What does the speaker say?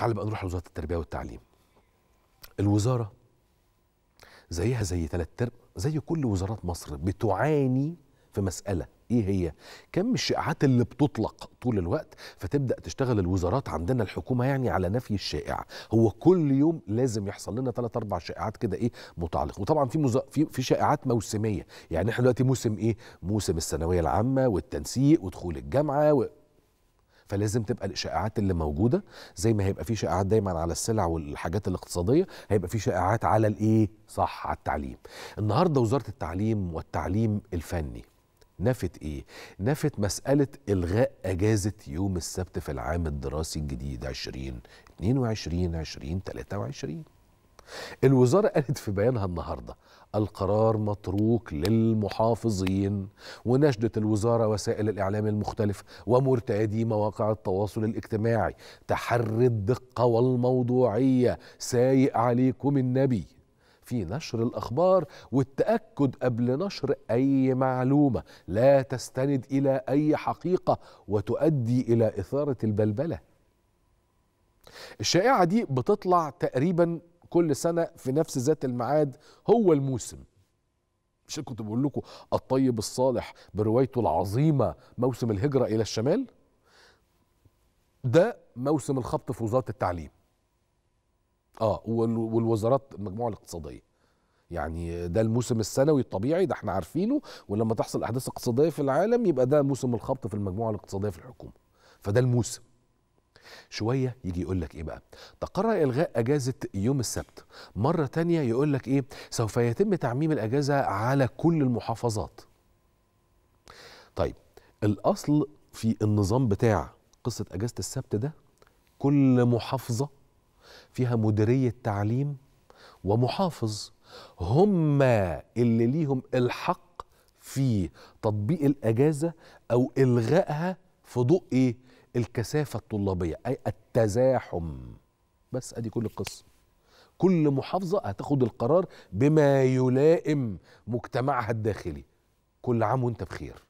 تعال بقى نروح لوزاره التربيه والتعليم الوزاره زيها زي ثلاث ترم زي كل وزارات مصر بتعاني في مساله ايه هي كم الشائعات اللي بتطلق طول الوقت فتبدا تشتغل الوزارات عندنا الحكومه يعني على نفي الشائع هو كل يوم لازم يحصل لنا ثلاث اربع شائعات كده ايه متعلقه وطبعا في مز... في في شائعات موسميه يعني احنا دلوقتي موسم ايه موسم الثانويه العامه والتنسيق ودخول الجامعه و... فلازم تبقى الاشاعات اللي موجوده زي ما هيبقى في شائعات دايما على السلع والحاجات الاقتصاديه هيبقى في شائعات على الايه صح على التعليم النهارده وزاره التعليم والتعليم الفني نفت ايه نفت مساله الغاء اجازه يوم السبت في العام الدراسي الجديد 2022 2023 الوزارة قالت في بيانها النهاردة القرار متروك للمحافظين ونشدت الوزارة وسائل الإعلام المختلف ومرتادي مواقع التواصل الاجتماعي تحري الدقة والموضوعية سايق عليكم النبي في نشر الأخبار والتأكد قبل نشر أي معلومة لا تستند إلى أي حقيقة وتؤدي إلى إثارة البلبلة الشائعة دي بتطلع تقريبا كل سنه في نفس ذات الميعاد هو الموسم مش كنت بقول لكم الطيب الصالح بروايته العظيمه موسم الهجره الى الشمال ده موسم الخبط في وزاره التعليم اه والوزارات المجموعه الاقتصاديه يعني ده الموسم السنوي الطبيعي ده احنا عارفينه ولما تحصل احداث اقتصاديه في العالم يبقى ده موسم الخبط في المجموعه الاقتصاديه في الحكومه فده الموسم شوية يجي يقول لك إيه بقى تقرر إلغاء أجازة يوم السبت مرة تانية يقول لك إيه سوف يتم تعميم الأجازة على كل المحافظات طيب الأصل في النظام بتاع قصة أجازة السبت ده كل محافظة فيها مديرية تعليم ومحافظ هما اللي ليهم الحق في تطبيق الأجازة أو إلغائها في ضوء إيه الكثافة الطلابية أي التزاحم بس أدي كل القصة كل محافظة هتاخد القرار بما يلائم مجتمعها الداخلي كل عام وانت بخير